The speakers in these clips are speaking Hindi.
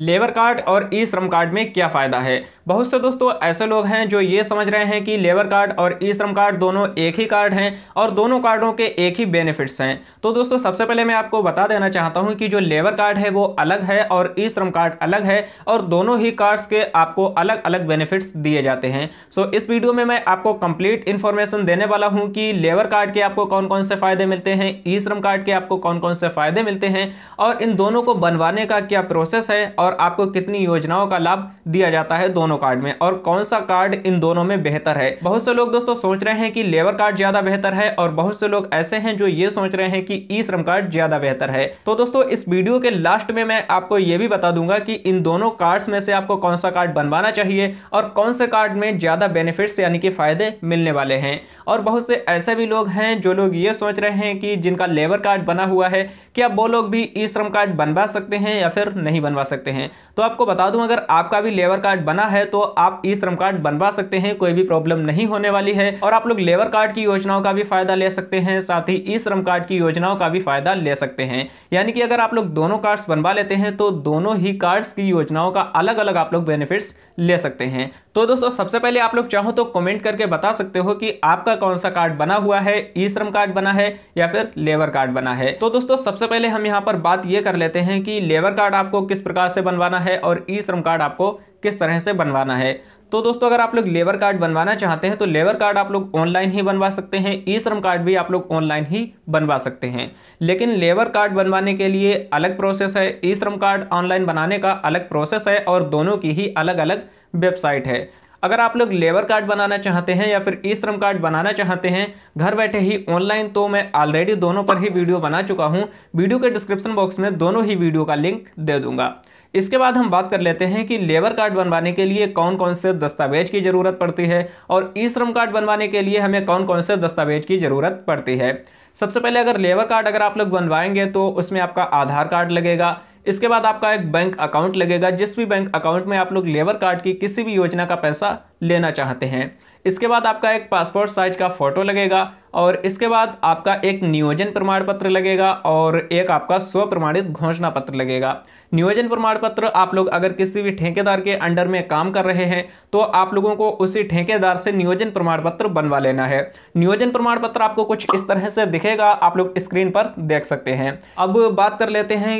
लेबर कार्ड और ई श्रम कार्ड में क्या फ़ायदा है बहुत से दोस्तों ऐसे लोग हैं जो ये समझ रहे हैं कि लेबर कार्ड और ई श्रम कार्ड दोनों एक ही कार्ड हैं और दोनों कार्डों के एक ही बेनिफिट्स हैं तो दोस्तों सबसे पहले मैं आपको बता देना चाहता हूं कि जो लेबर कार्ड है वो अलग है और ई श्रम कार्ड अलग है और दोनों ही कार्ड्स के आपको अलग अलग बेनिफिट्स दिए जाते हैं सो इस वीडियो में मैं आपको कंप्लीट इन्फॉर्मेशन देने वाला हूँ कि लेबर कार्ड के आपको कौन कौन से फ़ायदे मिलते हैं ई श्रम कार्ड के आपको कौन कौन से फ़ायदे मिलते हैं और इन दोनों को बनवाने का क्या प्रोसेस है और और आपको कितनी योजनाओं का लाभ दिया जाता है दोनों कार्ड में और कौन सा कार्ड इन दोनों में बेहतर है बहुत से लोग दोस्तों सोच रहे हैं कि लेबर कार्ड ज्यादा बेहतर है और बहुत से लोग ऐसे हैं जो ये सोच रहे हैं कि ई श्रम कार्ड ज्यादा बेहतर है तो दोस्तों इस वीडियो के लास्ट में मैं आपको ये भी बता दूंगा कि इन दोनों कार्ड्स में से आपको कौन सा कार्ड बनवाना चाहिए और कौन से कार्ड में ज्यादा बेनिफिट्स यानी कि फायदे मिलने वाले हैं और बहुत से ऐसे भी लोग हैं जो लोग ये सोच रहे हैं कि जिनका लेबर कार्ड बना हुआ है क्या वो लोग भी ई श्रम कार्ड बनवा सकते हैं या फिर नहीं बनवा सकते हैं हैं तो आपको बता दूं अगर आपका भी लेबर कार्ड बना है तो आप ई श्रम कार्ड बनवा सकते हैं कोई भी प्रॉब्लम नहीं होने वाली है और आप लोग लेबर कार्ड की योजनाओं का भी फायदा ले सकते हैं साथ ही ई श्रम कार्ड की योजनाओं का भी फायदा ले सकते हैं यानी कि अगर आप लोग दोनों कार्ड्स बनवा लेते हैं तो दोनों ही कार्ड्स की योजनाओं का अलग अलग आप लोग बेनिफिट्स ले सकते हैं तो दोस्तों सबसे पहले आप लोग चाहो तो कमेंट करके बता सकते हो कि आपका कौन सा कार्ड बना हुआ है ई श्रम कार्ड बना है या फिर लेबर कार्ड बना है तो दोस्तों सबसे पहले हम यहाँ पर बात ये कर लेते हैं कि लेबर कार्ड आपको किस प्रकार से बनवाना है और ई श्रम कार्ड आपको किस तरह से बनवाना है तो दोस्तों अगर आप लोग लेबर कार्ड बनवाना चाहते हैं तो लेबर कार्ड आप लोग ऑनलाइन ही बनवा सकते हैं ई श्रम कार्ड भी आप लोग ऑनलाइन ही बनवा सकते हैं लेकिन लेबर कार्ड बनवाने के लिए अलग प्रोसेस है ई श्रम कार्ड ऑनलाइन बनाने का अलग प्रोसेस है और दोनों की ही अलग अलग वेबसाइट है अगर आप लोग लेबर कार्ड बनाना चाहते हैं या फिर ई श्रम कार्ड बनाना चाहते हैं घर बैठे ही ऑनलाइन तो मैं ऑलरेडी दोनों पर ही वीडियो बना चुका हूं वीडियो के डिस्क्रिप्शन बॉक्स में दोनों ही वीडियो का लिंक दे दूंगा इसके बाद हम बात कर लेते हैं कि लेबर कार्ड बनवाने के लिए कौन कौन से दस्तावेज की ज़रूरत पड़ती है और ई श्रम कार्ड बनवाने के लिए हमें कौन कौन से दस्तावेज की ज़रूरत पड़ती है सबसे पहले अगर लेबर कार्ड अगर आप लोग बनवाएंगे तो उसमें आपका आधार कार्ड लगेगा इसके बाद आपका एक बैंक अकाउंट लगेगा जिस भी बैंक अकाउंट में आप लोग लेबर कार्ड की किसी भी योजना का पैसा लेना चाहते हैं इसके बाद आपका एक पासपोर्ट साइज का फ़ोटो लगेगा और इसके बाद आपका एक नियोजन प्रमाण पत्र लगेगा और एक आपका स्व प्रमाणित घोषणा पत्र लगेगा नियोजन प्रमाण पत्र आप लोग अगर किसी भी ठेकेदार के अंडर में काम कर रहे हैं तो आप लोगों को उसी ठेकेदार से नियोजन प्रमाण पत्र बनवा लेना है नियोजन प्रमाण पत्र आपको कुछ इस तरह से दिखेगा आप लोग स्क्रीन पर देख सकते हैं अब बात कर लेते हैं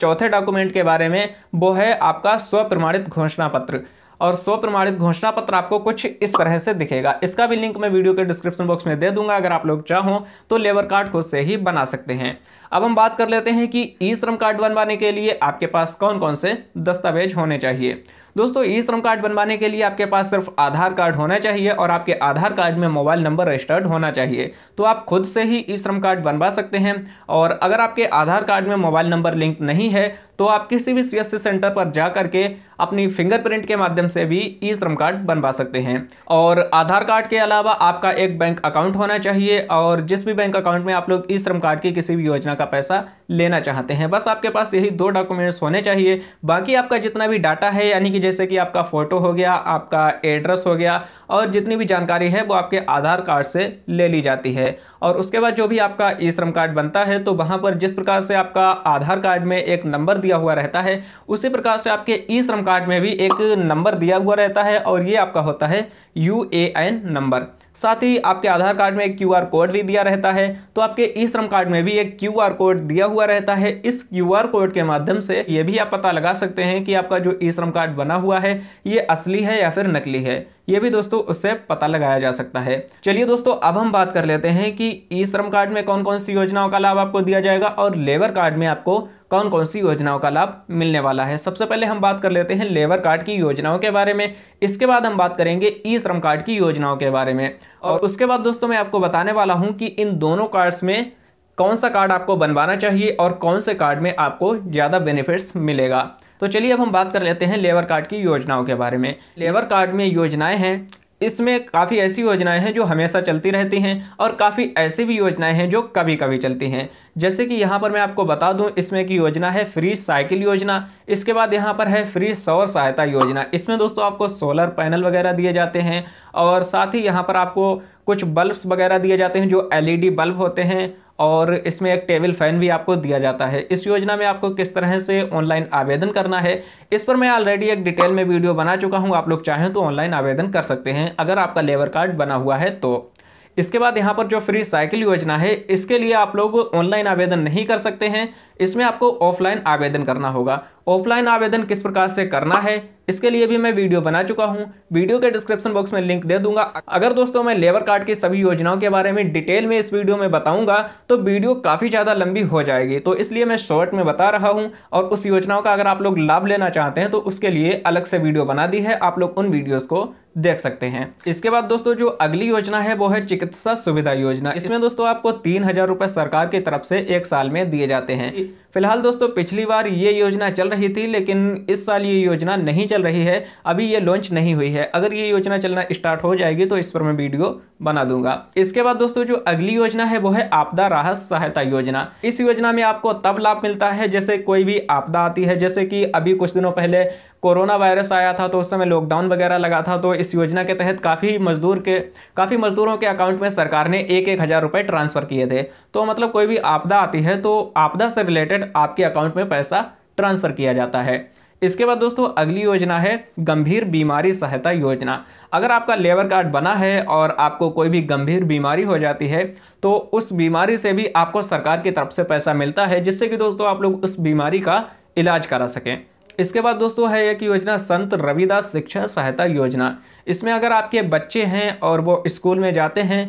चौथे डॉक्यूमेंट के बारे में वो है आपका स्व प्रमाणित घोषणा पत्र और स्व प्रमाणित घोषणा पत्र आपको कुछ इस तरह से दिखेगा इसका भी लिंक मैं वीडियो के डिस्क्रिप्शन बॉक्स में दे दूंगा अगर आप लोग चाहो तो लेबर कार्ड खुद से ही बना सकते हैं अब हम बात कर लेते हैं कि ई श्रम कार्ड बनवाने के लिए आपके पास कौन कौन से दस्तावेज होने चाहिए दोस्तों ई श्रम कार्ड बनवाने के लिए आपके पास सिर्फ आधार कार्ड होना चाहिए और आपके आधार कार्ड में मोबाइल नंबर रजिस्टर्ड होना चाहिए तो आप खुद से ही ई श्रम कार्ड बनवा सकते हैं और अगर आपके आधार कार्ड में मोबाइल नंबर लिंक नहीं है तो आप किसी भी सी सेंटर पर जा करके अपनी फिंगरप्रिंट के माध्यम से भी ई श्रम कार्ड बनवा सकते हैं और आधार कार्ड के अलावा आपका एक बैंक अकाउंट होना चाहिए और जिस भी बैंक अकाउंट में आप लोग ई श्रम कार्ड की किसी भी योजना का पैसा लेना चाहते हैं बस आपके पास यही दो डॉक्यूमेंट्स होने चाहिए बाकी आपका जितना भी डाटा है यानी कि जैसे कि आपका फ़ोटो हो गया आपका एड्रेस हो गया और जितनी भी जानकारी है वो आपके आधार कार्ड से ले ली जाती है और उसके बाद जो भी आपका ई श्रम कार्ड बनता है तो वहाँ पर जिस प्रकार से आपका आधार कार्ड में एक नंबर दिया हुआ रहता है उसी प्रकार से आपके ई श्रम कार्ड में भी एक नंबर दिया हुआ रहता है और ये आपका होता है यू नंबर साथ ही आपके आधार कार्ड में एक क्यू कोड भी दिया रहता है तो आपके ई श्रम कार्ड में भी एक क्यू कोड दिया हुआ रहता है इस क्यू कोड के माध्यम से ये भी आप पता लगा सकते हैं कि आपका जो ई श्रम कार्ड बना हुआ है ये असली है या फिर नकली है ये भी दोस्तों उससे पता लगाया जा सकता है चलिए दोस्तों अब हम बात कर लेते हैं कि ई श्रम कार्ड में कौन कौन सी योजनाओं का लाभ आपको दिया जाएगा और लेबर कार्ड में आपको कौन कौन सी योजनाओं का लाभ मिलने वाला है सबसे पहले हम बात कर लेते हैं लेबर कार्ड की योजनाओं के बारे में इसके बाद हम बात करेंगे ई श्रम कार्ड की योजनाओं के बारे में और उसके बाद दोस्तों मैं आपको बताने वाला हूँ कि इन दोनों कार्ड्स में कौन सा कार्ड आपको बनवाना चाहिए और कौन से कार्ड में आपको ज़्यादा बेनिफिट्स मिलेगा तो चलिए अब हम बात कर लेते हैं लेबर कार्ड की योजनाओं के बारे में लेबर कार्ड में योजनाएं हैं इसमें काफ़ी ऐसी योजनाएं हैं जो हमेशा चलती रहती हैं और काफ़ी ऐसी भी योजनाएं हैं जो कभी कभी चलती हैं जैसे कि यहाँ पर मैं आपको बता दूं इसमें की योजना है फ्री साइकिल योजना इसके बाद यहाँ पर है फ्री सौर सहायता योजना इसमें दोस्तों आपको सोलर पैनल वगैरह दिए जाते हैं और साथ ही यहाँ पर आपको कुछ बल्ब्स वगैरह दिए जाते हैं जो एल बल्ब होते हैं और इसमें एक टेबल फ़ैन भी आपको दिया जाता है इस योजना में आपको किस तरह से ऑनलाइन आवेदन करना है इस पर मैं ऑलरेडी एक डिटेल में वीडियो बना चुका हूँ आप लोग चाहें तो ऑनलाइन आवेदन कर सकते हैं अगर आपका लेबर कार्ड बना हुआ है तो इसके बाद यहाँ पर जो फ्री साइकिल योजना है इसके लिए आप लोग ऑनलाइन आवेदन नहीं कर सकते हैं इसमें आपको ऑफलाइन आवेदन करना होगा ऑफलाइन आवेदन किस प्रकार से करना है इसके लिए भी मैं वीडियो बना चुका हूं वीडियो के डिस्क्रिप्शन बॉक्स में लिंक दे दूंगा अगर दोस्तों मैं लेबर कार्ड की सभी योजनाओं के बारे में डिटेल में इस वीडियो में बताऊंगा तो वीडियो काफ़ी ज़्यादा लंबी हो जाएगी तो इसलिए मैं शॉर्ट में बता रहा हूं और उस योजनाओं का अगर आप लोग लाभ लेना चाहते हैं तो उसके लिए अलग से वीडियो बना दी है आप लोग उन वीडियोज़ को देख सकते हैं इसके बाद दोस्तों जो अगली योजना है वो है चिकित्सा सुविधा योजना इसमें दोस्तों आपको तीन हज़ार सरकार की तरफ से एक साल में दिए जाते हैं फिलहाल दोस्तों पिछली बार ये योजना चल रही थी लेकिन इस साल ये योजना नहीं चल रही है अभी ये लॉन्च नहीं हुई है अगर ये योजना चलना स्टार्ट हो जाएगी तो इस पर मैं वीडियो बना दूंगा इसके बाद दोस्तों जो अगली योजना है वो है आपदा राहत सहायता योजना इस योजना में आपको तब लाभ मिलता है जैसे कोई भी आपदा आती है जैसे कि अभी कुछ दिनों पहले कोरोना वायरस आया था तो उस समय लॉकडाउन वगैरह लगा था तो इस योजना के तहत काफ़ी मजदूर के काफ़ी मजदूरों के अकाउंट में सरकार ने एक एक हज़ार रुपये ट्रांसफ़र किए थे तो मतलब कोई भी आपदा आती है तो आपदा से रिलेटेड आपके अकाउंट में पैसा ट्रांसफ़र किया जाता है इसके बाद दोस्तों अगली योजना है गंभीर बीमारी सहायता योजना अगर आपका लेबर कार्ड बना है और आपको कोई भी गंभीर बीमारी हो जाती है तो उस बीमारी से भी आपको सरकार की तरफ से पैसा मिलता है जिससे कि दोस्तों आप लोग उस बीमारी का इलाज करा सकें इसके बाद दोस्तों है एक योजना संत रविदास शिक्षा सहायता योजना इसमें अगर आपके बच्चे हैं और वो स्कूल में जाते हैं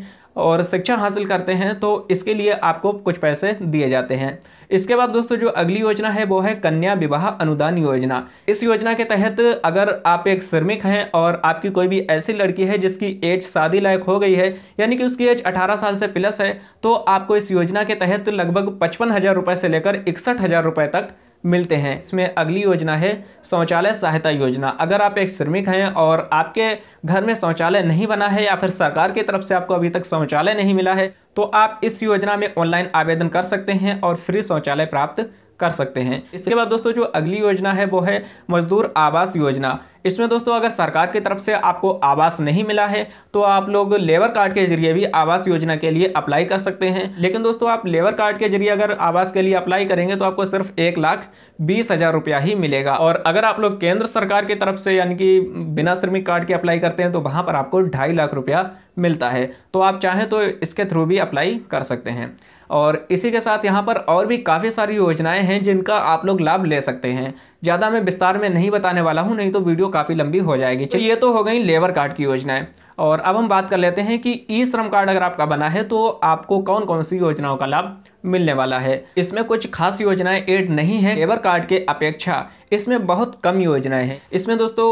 और शिक्षा हासिल करते हैं तो इसके लिए आपको कुछ पैसे दिए जाते हैं इसके बाद दोस्तों जो अगली योजना है वो है कन्या विवाह अनुदान योजना इस योजना के तहत अगर आप एक श्रमिक हैं और आपकी कोई भी ऐसी लड़की है जिसकी एज शादी लायक हो गई है यानी कि उसकी एज 18 साल से प्लस है तो आपको इस योजना के तहत लगभग पचपन हज़ार रुपये से लेकर इकसठ हज़ार रुपये तक मिलते हैं इसमें अगली योजना है शौचालय सहायता योजना अगर आप एक श्रमिक हैं और आपके घर में शौचालय नहीं बना है या फिर सरकार की तरफ से आपको अभी तक शौचालय नहीं मिला है तो आप इस योजना में ऑनलाइन आवेदन कर सकते हैं और फ्री शौचालय प्राप्त कर सकते हैं इसके बाद दोस्तों जो अगली योजना है वो है मजदूर आवास योजना इसमें दोस्तों अगर सरकार की तरफ से आपको आवास नहीं मिला है तो आप लोग लेबर कार्ड के जरिए भी आवास योजना के लिए अप्लाई कर सकते हैं लेकिन दोस्तों आप लेबर कार्ड के जरिए अगर आवास के लिए अप्लाई करेंगे तो आपको सिर्फ एक लाख बीस हज़ार रुपया ही मिलेगा और अगर आप लोग केंद्र सरकार की तरफ से यानी कि बिना श्रमिक कार्ड के अप्लाई करते हैं तो वहाँ पर आपको ढाई लाख रुपया मिलता है तो आप चाहें तो इसके थ्रू भी अप्लाई कर सकते हैं और इसी के साथ यहाँ पर और भी काफ़ी सारी योजनाएं हैं जिनका आप लोग लाभ ले सकते हैं ज़्यादा मैं विस्तार में नहीं बताने वाला हूँ नहीं तो वीडियो काफ़ी लंबी हो जाएगी चलिए ये तो हो गई लेबर कार्ड की योजनाएं और अब हम बात कर लेते हैं कि ई श्रम कार्ड अगर आपका बना है तो आपको कौन कौन सी योजनाओं का लाभ मिलने वाला है इसमें कुछ खास योजनाएं एड नहीं है लेबर कार्ड के अपेक्षा इसमें बहुत कम योजनाएं हैं इसमें दोस्तों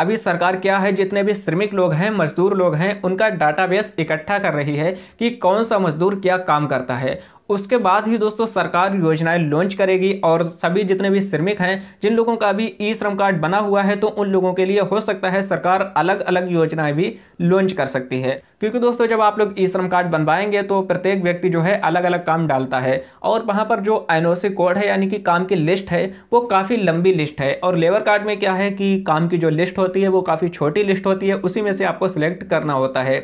अभी सरकार क्या है जितने भी श्रमिक लोग हैं मजदूर लोग हैं उनका डाटाबेस इकट्ठा कर रही है कि कौन सा मजदूर क्या काम करता है उसके बाद ही दोस्तों सरकार योजनाएं लॉन्च करेगी और सभी जितने भी श्रमिक हैं जिन लोगों का अभी ई श्रम कार्ड बना हुआ है तो उन लोगों के लिए हो सकता है सरकार अलग अलग योजनाएं भी लॉन्च कर सकती है क्योंकि दोस्तों जब आप लोग ई श्रम कार्ड बनवाएंगे तो प्रत्येक व्यक्ति जो है अलग अलग काम डालता है और वहाँ पर जो एन कोड है यानी कि काम की लिस्ट है वो काफ़ी लंबी लिस्ट है और लेबर कार्ड में क्या है कि काम की जो लिस्ट होती है वो काफ़ी छोटी लिस्ट होती है उसी में से आपको सिलेक्ट करना होता है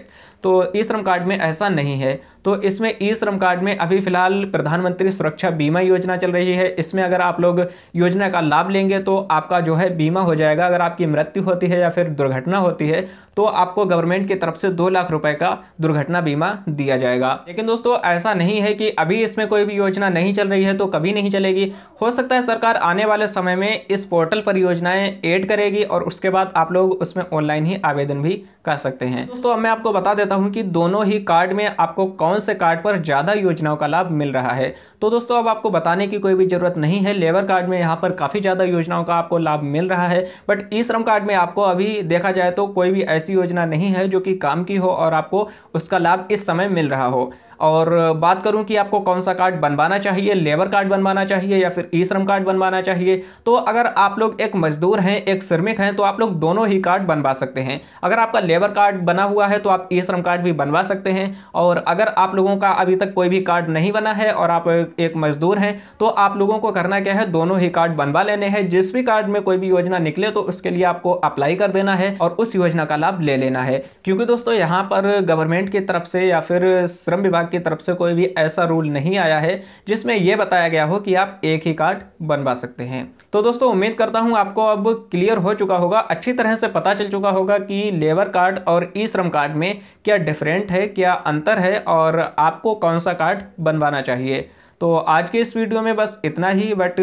तो ई श्रम कार्ड में ऐसा नहीं है तो इसमें ई श्रम कार्ड में अभी फिलहाल प्रधानमंत्री सुरक्षा बीमा योजना चल रही है इसमें अगर आप लोग योजना का लाभ लेंगे तो आपका जो है बीमा हो जाएगा अगर आपकी मृत्यु होती है या फिर दुर्घटना होती है तो आपको गवर्नमेंट की तरफ से दो लाख रुपए का दुर्घटना बीमा दिया जाएगा लेकिन दोस्तों ऐसा नहीं है कि अभी इसमें कोई भी योजना नहीं चल रही है तो कभी नहीं चलेगी हो सकता है सरकार आने वाले समय में इस पोर्टल पर योजनाएं ऐड करेगी और उसके बाद आप लोग उसमें ऑनलाइन ही आवेदन भी कर सकते हैं दोस्तों अब मैं आपको बता देता हूँ कि दोनों ही कार्ड में आपको कौन से कार्ड पर ज़्यादा योजनाओं का लाभ मिल रहा है तो दोस्तों अब आपको बताने की कोई भी ज़रूरत नहीं है लेबर कार्ड में यहाँ पर काफ़ी ज़्यादा योजनाओं का आपको लाभ मिल रहा है बट ई श्रम कार्ड में आपको अभी देखा जाए तो कोई भी ऐसी योजना नहीं है जो कि काम की हो और आपको उसका लाभ इस समय मिल रहा हो और बात करूं कि आपको कौन सा कार्ड बनवाना चाहिए लेबर कार्ड बनवाना चाहिए या फिर ई श्रम कार्ड बनवाना चाहिए तो अगर आप लोग एक मजदूर हैं एक श्रमिक हैं तो आप लोग दोनों ही कार्ड बनवा सकते हैं अगर आपका लेबर कार्ड बना हुआ है तो आप ई श्रम कार्ड भी बनवा सकते हैं और अगर आप लोगों का अभी तक कोई भी कार्ड नहीं बना है और आप एक मजदूर हैं तो आप लोगों को करना क्या है दोनों ही कार्ड बनवा लेने हैं जिस भी कार्ड में कोई भी योजना निकले तो उसके लिए आपको अप्लाई कर देना है और उस योजना का लाभ ले लेना है क्योंकि दोस्तों यहाँ पर गवर्नमेंट की तरफ से या फिर श्रम विभाग विभाग की तरफ से कोई भी ऐसा रूल नहीं आया है जिसमें यह बताया गया हो कि आप एक ही कार्ड बनवा सकते हैं तो दोस्तों उम्मीद करता हूं आपको अब क्लियर हो चुका होगा अच्छी तरह से पता चल चुका होगा कि लेबर कार्ड और ई श्रम कार्ड में क्या डिफरेंट है क्या अंतर है और आपको कौन सा कार्ड बनवाना चाहिए तो आज के इस वीडियो में बस इतना ही बट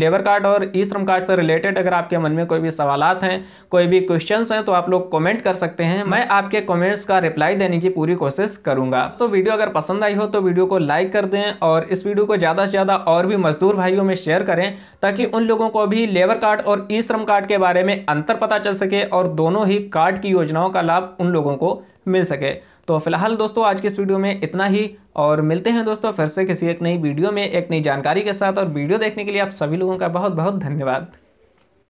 लेबर कार्ड और ई श्रम कार्ड से रिलेटेड अगर आपके मन में कोई भी सवाल हैं कोई भी क्वेश्चन हैं तो आप लोग कॉमेंट कर सकते हैं मैं आपके कॉमेंट्स का रिप्लाई देने की पूरी कोशिश करूंगा तो वीडियो अगर पसंद आई हो तो वीडियो को लाइक कर दें और इस वीडियो को ज़्यादा से ज़्यादा और भी मजदूर भाइयों में शेयर करें ताकि उन लोगों को भी लेबर कार्ड और ई श्रम कार्ड के बारे में अंतर पता चल सके और दोनों ही कार्ड की योजनाओं का लाभ उन लोगों को मिल सके तो फिलहाल दोस्तों आज के इस वीडियो में इतना ही और मिलते हैं दोस्तों फिर से किसी एक नई वीडियो में एक नई जानकारी के साथ और वीडियो देखने के लिए आप सभी लोगों का बहुत बहुत धन्यवाद